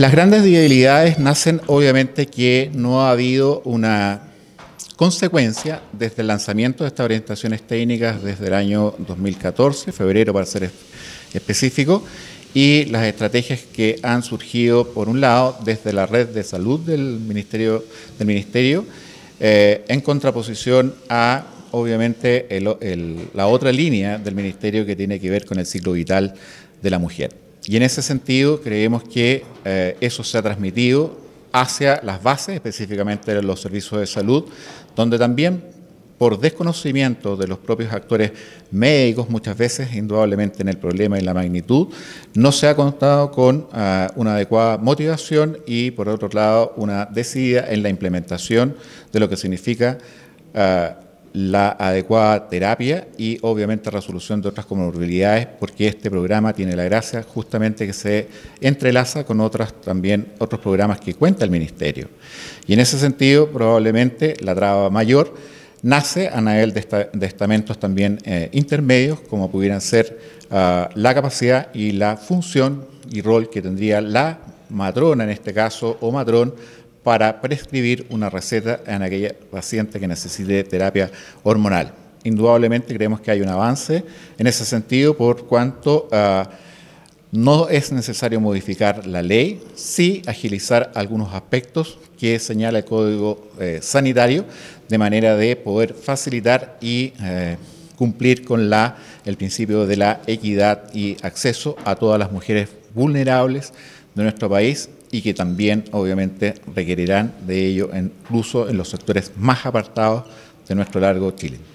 Las grandes debilidades nacen obviamente que no ha habido una consecuencia desde el lanzamiento de estas orientaciones técnicas desde el año 2014, febrero para ser específico, y las estrategias que han surgido, por un lado, desde la red de salud del Ministerio, del ministerio eh, en contraposición a, obviamente, la otra línea del Ministerio que tiene que ver con el ciclo vital de la mujer. Y en ese sentido creemos que eh, eso se ha transmitido hacia las bases, específicamente los servicios de salud, donde también por desconocimiento de los propios actores médicos, muchas veces, indudablemente en el problema y en la magnitud, no se ha contado con ah, una adecuada motivación y, por otro lado, una decidida en la implementación de lo que significa ah, la adecuada terapia y obviamente resolución de otras comorbilidades, porque este programa tiene la gracia justamente que se entrelaza con otras también otros programas que cuenta el ministerio. Y en ese sentido, probablemente la traba mayor nace a nivel de, estamentos también eh, intermedios, como pudieran ser ah, la capacidad y la función y rol que tendría la matrona en este caso o matrón para prescribir una receta en aquella paciente que necesite terapia hormonal. Indudablemente creemos que hay un avance en ese sentido por cuanto ah, no es necesario modificar la ley, sí agilizar algunos aspectos que señala el Código eh, Sanitario de manera de poder facilitar y eh, cumplir con la, el principio de la equidad y acceso a todas las mujeres vulnerables de nuestro país y que también obviamente requerirán de ello incluso en los sectores más apartados de nuestro largo Chile.